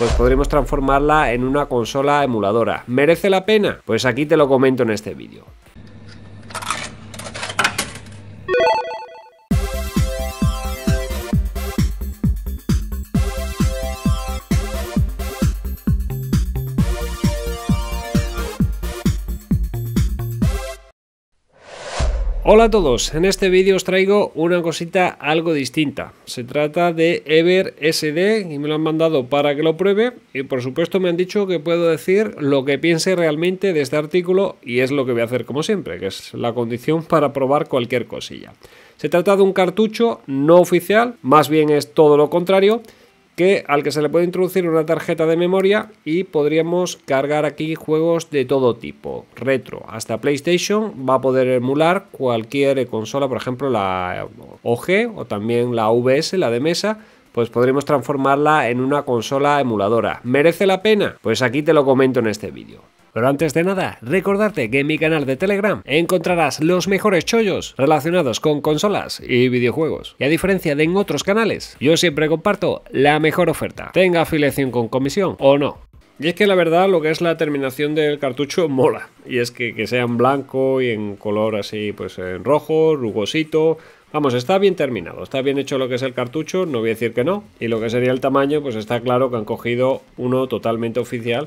pues podremos transformarla en una consola emuladora. ¿Merece la pena? Pues aquí te lo comento en este vídeo. Hola a todos, en este vídeo os traigo una cosita algo distinta. Se trata de Ever SD y me lo han mandado para que lo pruebe y por supuesto me han dicho que puedo decir lo que piense realmente de este artículo y es lo que voy a hacer como siempre, que es la condición para probar cualquier cosilla. Se trata de un cartucho no oficial, más bien es todo lo contrario, que al que se le puede introducir una tarjeta de memoria y podríamos cargar aquí juegos de todo tipo, retro, hasta PlayStation, va a poder emular cualquier consola, por ejemplo la OG o también la VS, la de mesa, pues podremos transformarla en una consola emuladora. ¿Merece la pena? Pues aquí te lo comento en este vídeo. Pero antes de nada, recordarte que en mi canal de Telegram encontrarás los mejores chollos relacionados con consolas y videojuegos. Y a diferencia de en otros canales, yo siempre comparto la mejor oferta, tenga afiliación con comisión o no. Y es que la verdad lo que es la terminación del cartucho mola. Y es que, sea en blanco y en color así, pues en rojo, rugosito, Vamos, está bien terminado, está bien hecho lo que es el cartucho, no voy a decir que no. Y lo que sería el tamaño, pues está claro que han cogido uno totalmente oficial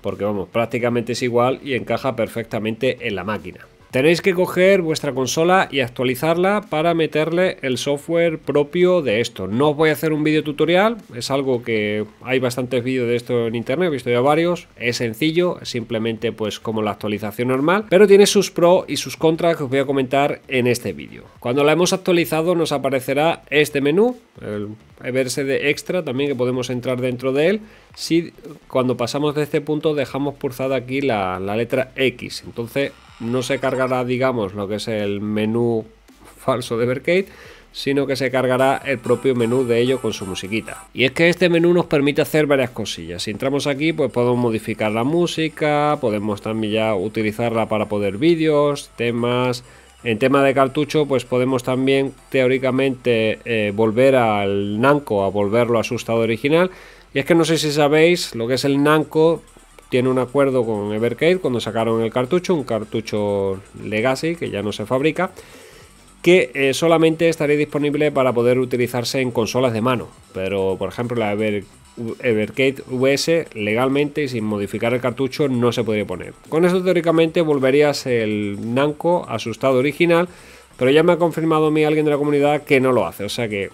porque vamos, prácticamente es igual y encaja perfectamente en la máquina. Tenéis que coger vuestra consola y actualizarla para meterle el software propio de esto. No os voy a hacer un vídeo tutorial, es algo que hay bastantes vídeos de esto en internet, he visto ya varios, es sencillo, simplemente pues como la actualización normal, pero tiene sus pros y sus contras que os voy a comentar en este vídeo. Cuando la hemos actualizado nos aparecerá este menú, el verse de extra también que podemos entrar dentro de él si cuando pasamos de este punto dejamos pulsada aquí la letra X entonces no se cargará, digamos, lo que es el menú falso de Berkate, sino que se cargará el propio menú de ello con su musiquita. Y es que este menú nos permite hacer varias cosillas. Si entramos aquí, pues podemos modificar la música, podemos también ya utilizarla para poder vídeos, temas... En tema de cartucho, pues podemos también teóricamente eh, volver al Nanco, a volverlo a su estado original. Y es que no sé si sabéis, lo que es el Nanco tiene un acuerdo con Evercade cuando sacaron el cartucho, un cartucho Legacy que ya no se fabrica, que eh, solamente estaría disponible para poder utilizarse en consolas de mano. Pero, por ejemplo, la Evercade US legalmente y sin modificar el cartucho no se podría poner. Con eso teóricamente volverías el Nanco asustado original, pero ya me ha confirmado a mí alguien de la comunidad que no lo hace, o sea que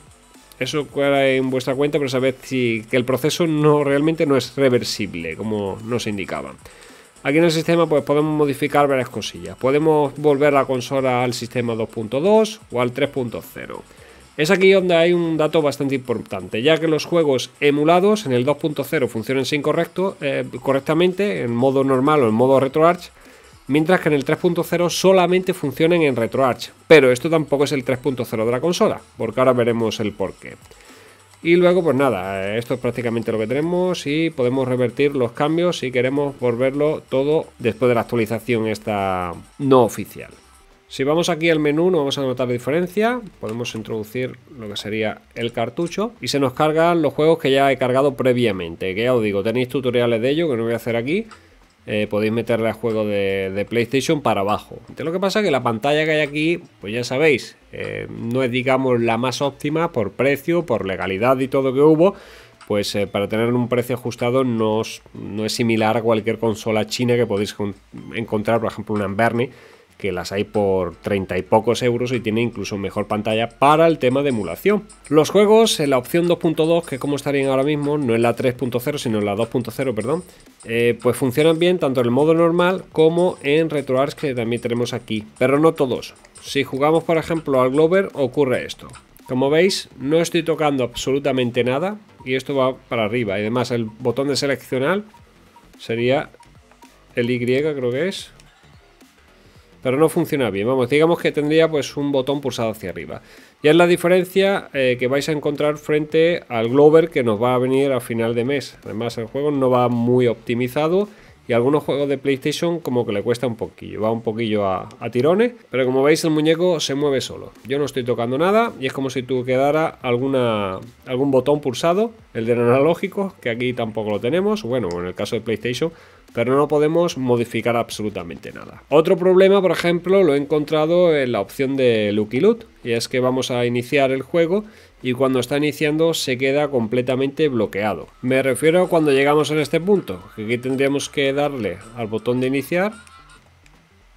eso queda en vuestra cuenta, pero saber si, que el proceso no realmente no es reversible, como nos indicaba. Aquí en el sistema pues podemos modificar varias cosillas. Podemos volver la consola al sistema 2.2 o al 3.0. Es aquí donde hay un dato bastante importante, ya que los juegos emulados en el 2.0 funcionan sin correcto, eh, correctamente, en modo normal o en modo RetroArch, mientras que en el 3.0 solamente funcionen en RetroArch, pero esto tampoco es el 3.0 de la consola, porque ahora veremos el porqué. Y luego, pues nada, eh, esto es prácticamente lo que tenemos y podemos revertir los cambios si queremos volverlo todo después de la actualización esta no oficial. Si vamos aquí al menú no vamos a notar diferencia, podemos introducir lo que sería el cartucho y se nos cargan los juegos que ya he cargado previamente, que ya os digo, tenéis tutoriales de ello que no voy a hacer aquí, eh, podéis meterle a juego de, PlayStation para abajo. lo que pasa es que la pantalla que hay aquí, pues ya sabéis, eh, no es digamos la más óptima por precio, por legalidad y todo que hubo. Pues eh, para tener un precio ajustado no, no, es similar a cualquier consola china que podéis encontrar, por ejemplo, una Amberny que las hay por treinta y pocos euros y tiene incluso mejor pantalla para el tema de emulación. Los juegos en la opción 2.2, que como estarían ahora mismo, no en la 3.0, sino en la 2.0, perdón, eh, pues funcionan bien tanto en el modo normal como en RetroArch que también tenemos aquí, pero no todos. Si jugamos por ejemplo al Glover ocurre esto. Como veis, no estoy tocando absolutamente nada y esto va para arriba. Y además el botón de seleccionar sería el Y, creo que es, pero no funciona bien. Vamos, digamos que tendría pues un botón pulsado hacia arriba. Y es la diferencia eh, que vais a encontrar frente al Glover que nos va a venir a final de mes. Además el juego no va muy optimizado y algunos juegos de PlayStation como que le cuesta un poquillo, va un poquillo a, tirones, pero como veis el muñeco se mueve solo. Yo no estoy tocando nada y es como si tú quedara alguna, algún botón pulsado, el de analógico, que aquí tampoco lo tenemos, bueno, en el caso de PlayStation pero no podemos modificar absolutamente nada. Otro problema, por ejemplo, lo he encontrado en la opción de Lucky Loot, y es que vamos a iniciar el juego y cuando está iniciando se queda completamente bloqueado. Me refiero a cuando llegamos en este punto, que aquí tendríamos que darle al botón de iniciar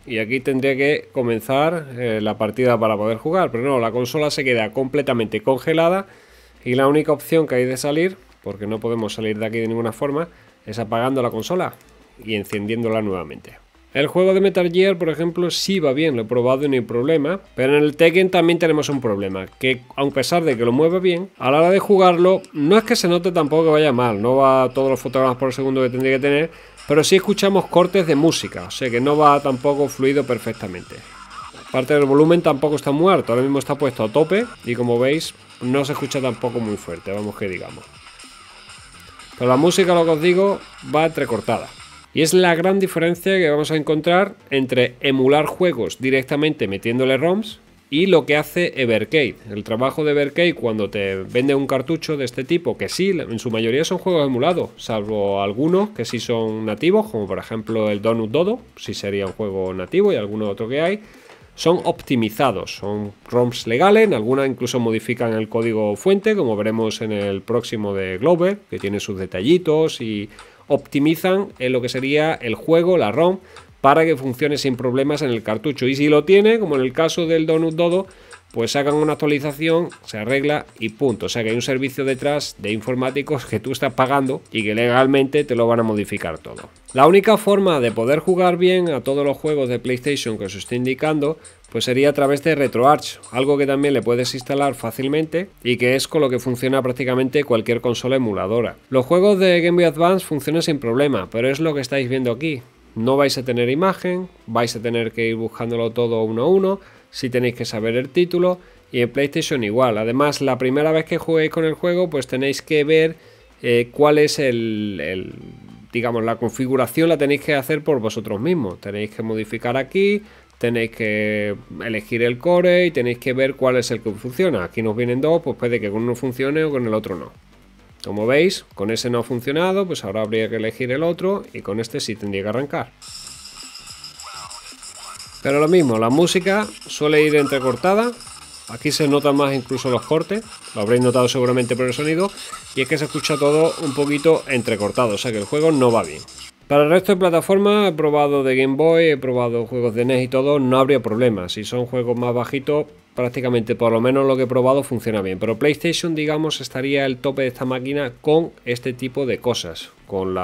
y aquí tendría que comenzar eh, la partida para poder jugar, pero no, la consola se queda completamente congelada y la única opción que hay de salir, porque no podemos salir de aquí de ninguna forma, es apagando la consola y encendiéndola nuevamente. El juego de Metal Gear, por ejemplo, sí va bien, lo he probado y no hay problema, pero en el Tekken también tenemos un problema, que a pesar de que lo mueva bien, a la hora de jugarlo no es que se note tampoco que vaya mal, no va a todos los fotogramas por segundo que tendría que tener, pero sí escuchamos cortes de música, o sea que no va tampoco fluido perfectamente. Parte del volumen tampoco está muerto, ahora mismo está puesto a tope y como veis no se escucha tampoco muy fuerte, vamos que digamos. Pero la música, lo que os digo, va entrecortada. Y es la gran diferencia que vamos a encontrar entre emular juegos directamente metiéndole ROMs y lo que hace Evercade. El trabajo de Evercade cuando te vende un cartucho de este tipo, que sí, en su mayoría son juegos emulados, salvo algunos que sí son nativos, como por ejemplo el Donut Dodo, sí sería un juego nativo y alguno otro que hay, son optimizados, son ROMs legales, en algunas incluso modifican el código fuente, como veremos en el próximo de Glover, que tiene sus detallitos y optimizan en lo que sería el juego, la ROM, para que funcione sin problemas en el cartucho. Y si lo tiene, como en el caso del Donut Dodo, pues sacan una actualización, se arregla y punto. O sea que hay un servicio detrás de informáticos que tú estás pagando y que legalmente te lo van a modificar todo. La única forma de poder jugar bien a todos los juegos de PlayStation que os estoy indicando pues sería a través de RetroArch, algo que también le puedes instalar fácilmente y que es con lo que funciona prácticamente cualquier consola emuladora. Los juegos de Game Boy Advance funcionan sin problema, pero es lo que estáis viendo aquí. No vais a tener imagen, vais a tener que ir buscándolo todo uno a uno, si tenéis que saber el título y en PlayStation igual. Además, la primera vez que juguéis con el juego, pues tenéis que ver eh, cuál es el, el, digamos, la configuración la tenéis que hacer por vosotros mismos. Tenéis que modificar aquí, tenéis que elegir el core y tenéis que ver cuál es el que funciona. Aquí nos vienen dos, pues puede que con uno funcione o con el otro no. Como veis, con ese no ha funcionado, pues ahora habría que elegir el otro y con este sí tendría que arrancar. Pero lo mismo, la música suele ir entrecortada. Aquí se notan más incluso los cortes, lo habréis notado seguramente por el sonido, y es que se escucha todo un poquito entrecortado, o sea que el juego no va bien. Para el resto de plataformas he probado de Game Boy, he probado juegos de NES y todo, no habría problema. Si son juegos más bajitos, prácticamente, por lo menos lo que he probado, funciona bien. Pero PlayStation, digamos, estaría el tope de esta máquina con este tipo de cosas. Con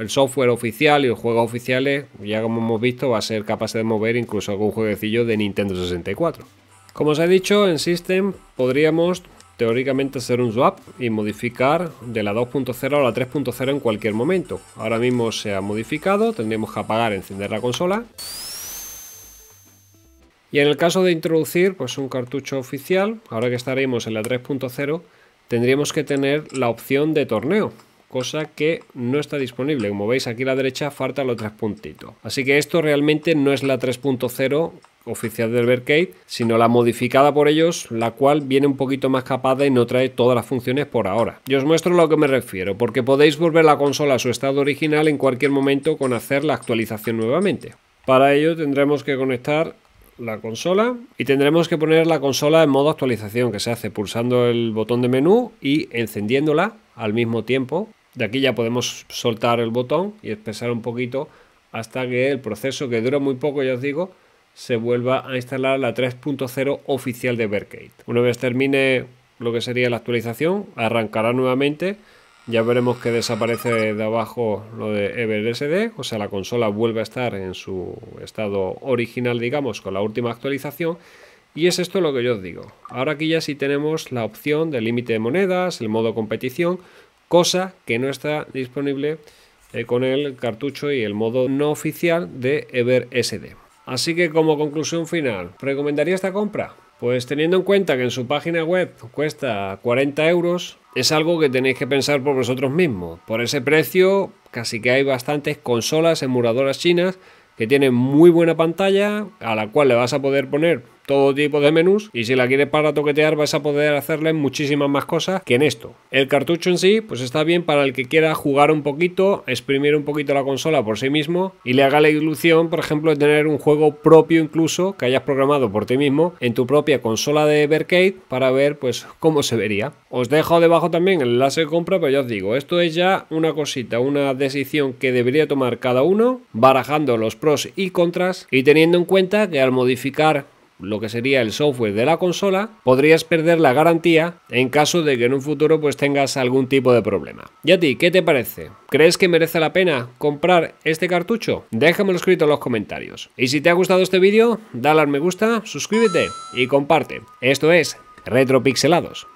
el software oficial y los juegos oficiales, ya como hemos visto, va a ser capaz de mover incluso algún jueguecillo de Nintendo 64. Como os he dicho, en System podríamos teóricamente hacer un swap y modificar de la 2.0 a la 3.0 en cualquier momento. Ahora mismo se ha modificado, tendríamos que apagar, encender la consola. Y en el caso de introducir pues, un cartucho oficial, ahora que estaremos en la 3.0, tendríamos que tener la opción de torneo, cosa que no está disponible. Como veis aquí a la derecha falta los tres puntitos. Así que esto realmente no es la 3.0 oficial del Vercade, sino la modificada por ellos, la cual viene un poquito más capada y no trae todas las funciones por ahora. Y os muestro a lo que me refiero, porque podéis volver la consola a su estado original en cualquier momento con hacer la actualización nuevamente. Para ello tendremos que conectar la consola y tendremos que poner la consola en modo actualización que se hace pulsando el botón de menú y encendiéndola al mismo tiempo. De aquí ya podemos soltar el botón y expresar un poquito hasta que el proceso que dura muy poco, ya os digo, se vuelva a instalar la 3.0 oficial de Berkate. Una vez termine lo que sería la actualización, arrancará nuevamente ya veremos que desaparece de abajo lo de EverSD, o sea, la consola vuelve a estar en su estado original, digamos, con la última actualización. Y es esto lo que yo os digo. Ahora aquí ya sí tenemos la opción de límite de monedas, el modo competición, cosa que no está disponible eh, con el cartucho y el modo no oficial de EverSD. Así que como conclusión final, ¿recomendaría esta compra? Pues teniendo en cuenta que en su página web cuesta 40 euros, es algo que tenéis que pensar por vosotros mismos. Por ese precio, casi que hay bastantes consolas emuladoras chinas que tienen muy buena pantalla, a la cual le vas a poder poner todo tipo de menús y si la quieres para toquetear vas a poder hacerle muchísimas más cosas que en esto. El cartucho en sí pues está bien para el que quiera jugar un poquito, exprimir un poquito la consola por sí mismo y le haga la ilusión por ejemplo de tener un juego propio incluso que hayas programado por ti mismo en tu propia consola de Evercade para ver pues cómo se vería. Os dejo debajo también el enlace de compra pero ya os digo, esto es ya una cosita, una decisión que debería tomar cada uno barajando los pros y contras y teniendo en cuenta que al modificar lo que sería el software de la consola, podrías perder la garantía en caso de que en un futuro pues tengas algún tipo de problema. ¿Y a ti qué te parece? ¿Crees que merece la pena comprar este cartucho? Déjamelo escrito en los comentarios. Y si te ha gustado este vídeo, dale al me gusta, suscríbete y comparte. Esto es Retropixelados.